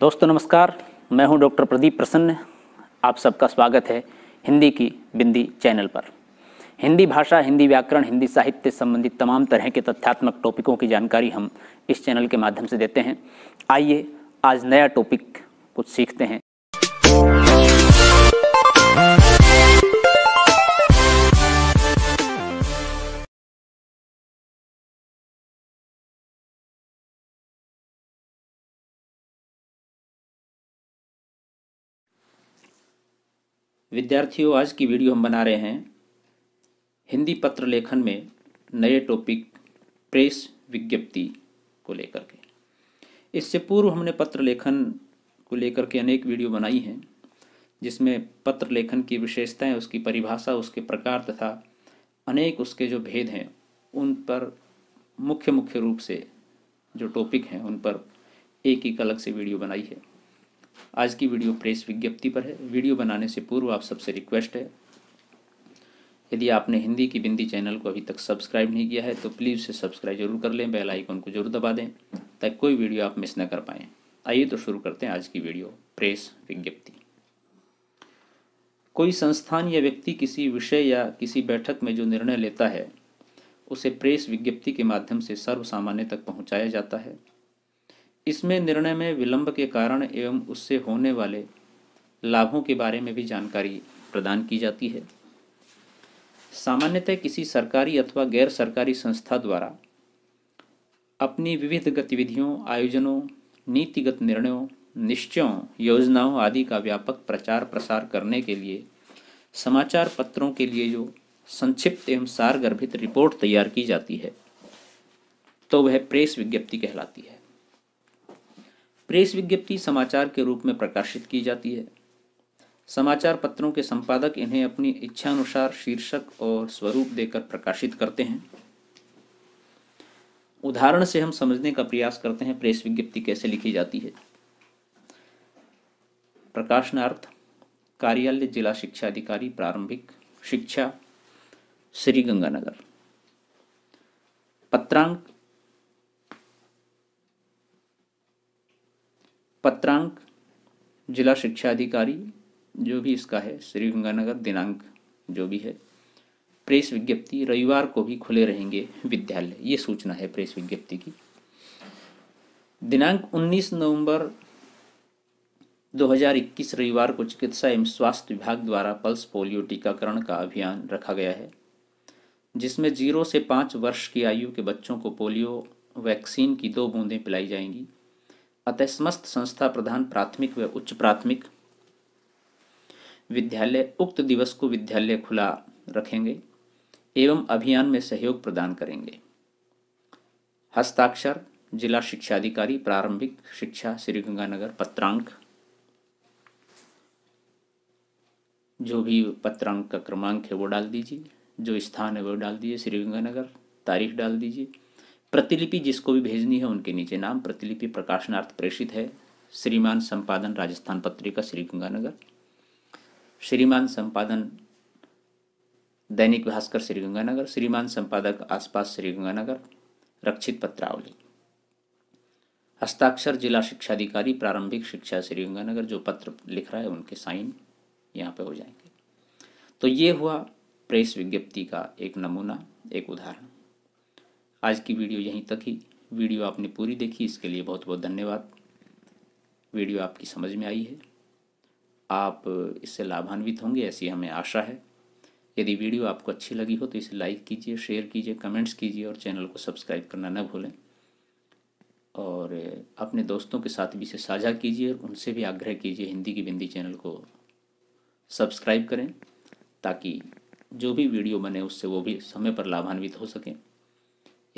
दोस्तों नमस्कार मैं हूं डॉक्टर प्रदीप प्रसन्न आप सबका स्वागत है हिंदी की बिंदी चैनल पर हिंदी भाषा हिंदी व्याकरण हिंदी साहित्य संबंधित तमाम तरह के तथ्यात्मक टॉपिकों की जानकारी हम इस चैनल के माध्यम से देते हैं आइए आज नया टॉपिक कुछ सीखते हैं विद्यार्थियों आज की वीडियो हम बना रहे हैं हिंदी पत्र लेखन में नए टॉपिक प्रेस विज्ञप्ति को लेकर के इससे पूर्व हमने पत्र लेखन को लेकर के अनेक वीडियो बनाई हैं जिसमें पत्र लेखन की विशेषताएं उसकी परिभाषा उसके प्रकार तथा अनेक उसके जो भेद हैं उन पर मुख्य मुख्य रूप से जो टॉपिक हैं उन पर एक एक अलग से वीडियो बनाई है आज की वीडियो प्रेस विज्ञप्ति पर है वीडियो बनाने से पूर्व आप सबसे रिक्वेस्ट है यदि आपने हिंदी की बिंदी चैनल को अभी तक सब्सक्राइब नहीं किया है तो प्लीज़ से सब्सक्राइब जरूर कर लें बेल आइकन को जरूर दबा दें ताकि कोई वीडियो आप मिस ना कर पाएँ आइए तो शुरू करते हैं आज की वीडियो प्रेस विज्ञप्ति कोई संस्थान या व्यक्ति किसी विषय या किसी बैठक में जो निर्णय लेता है उसे प्रेस विज्ञप्ति के माध्यम से सर्वसामान्य तक पहुंचाया जाता है इसमें निर्णय में विलंब के कारण एवं उससे होने वाले लाभों के बारे में भी जानकारी प्रदान की जाती है सामान्यतः किसी सरकारी अथवा गैर सरकारी संस्था द्वारा अपनी विविध गतिविधियों आयोजनों नीतिगत निर्णयों निश्चयों योजनाओं आदि का व्यापक प्रचार प्रसार करने के लिए समाचार पत्रों के लिए जो संक्षिप्त एवं सारगर्भित रिपोर्ट तैयार की जाती है तो वह प्रेस विज्ञप्ति कहलाती है प्रेस विज्ञप्ति समाचार के रूप में प्रकाशित की जाती है समाचार पत्रों के संपादक इन्हें अपनी इच्छा अनुसार शीर्षक और स्वरूप देकर प्रकाशित करते हैं उदाहरण से हम समझने का प्रयास करते हैं प्रेस विज्ञप्ति कैसे लिखी जाती है प्रकाशनार्थ कार्यालय जिला शिक्षा अधिकारी प्रारंभिक शिक्षा श्री गंगानगर पत्रांक पत्रांक जिला शिक्षा अधिकारी जो भी इसका है श्री गंगानगर दिनांक जो भी है प्रेस विज्ञप्ति रविवार को भी खुले रहेंगे विद्यालय ये सूचना है प्रेस विज्ञप्ति की दिनांक 19 नवंबर 2021 रविवार को चिकित्सा एवं स्वास्थ्य विभाग द्वारा पल्स पोलियो टीकाकरण का अभियान रखा गया है जिसमें जीरो से पाँच वर्ष की आयु के बच्चों को पोलियो वैक्सीन की दो बूंदें पिलाई जाएंगी अतः समस्त संस्था प्रधान प्राथमिक व उच्च प्राथमिक विद्यालय उक्त दिवस को विद्यालय खुला रखेंगे एवं अभियान में सहयोग प्रदान करेंगे हस्ताक्षर जिला शिक्षा अधिकारी प्रारंभिक शिक्षा श्री गंगानगर पत्रांक जो भी पत्रांक का क्रमांक है वो डाल दीजिए जो स्थान है वो डाल दीजिए श्री गंगानगर तारीख डाल दीजिए प्रतिलिपि जिसको भी भेजनी है उनके नीचे नाम प्रतिलिपि प्रकाशनार्थ प्रेषित है श्रीमान संपादन राजस्थान पत्रिका श्री गंगानगर श्रीमान संपादन दैनिक भास्कर श्री गंगानगर श्रीमान संपादक आसपास श्री गंगानगर रक्षित पत्रावली हस्ताक्षर जिला शिक्षा अधिकारी प्रारंभिक शिक्षा श्री गंगानगर जो पत्र लिख रहा है उनके साइन यहाँ पे हो जाएंगे तो ये हुआ प्रेस विज्ञप्ति का एक नमूना एक उदाहरण आज की वीडियो यहीं तक ही वीडियो आपने पूरी देखी इसके लिए बहुत बहुत धन्यवाद वीडियो आपकी समझ में आई है आप इससे लाभान्वित होंगे ऐसी हमें आशा है यदि वीडियो आपको अच्छी लगी हो तो इसे लाइक कीजिए शेयर कीजिए कमेंट्स कीजिए और चैनल को सब्सक्राइब करना न भूलें और अपने दोस्तों के साथ भी इसे साझा कीजिए और उनसे भी आग्रह कीजिए हिंदी की बिंदी चैनल को सब्सक्राइब करें ताकि जो भी वीडियो बने उससे वो भी समय पर लाभान्वित हो सकें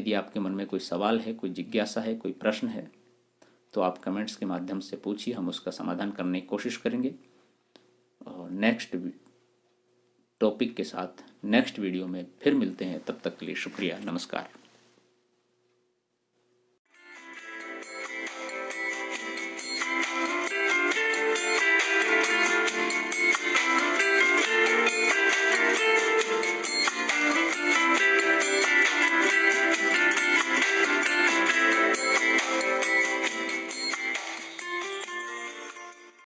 यदि आपके मन में कोई सवाल है कोई जिज्ञासा है कोई प्रश्न है तो आप कमेंट्स के माध्यम से पूछिए हम उसका समाधान करने की कोशिश करेंगे और नेक्स्ट टॉपिक के साथ नेक्स्ट वीडियो में फिर मिलते हैं तब तक के लिए शुक्रिया नमस्कार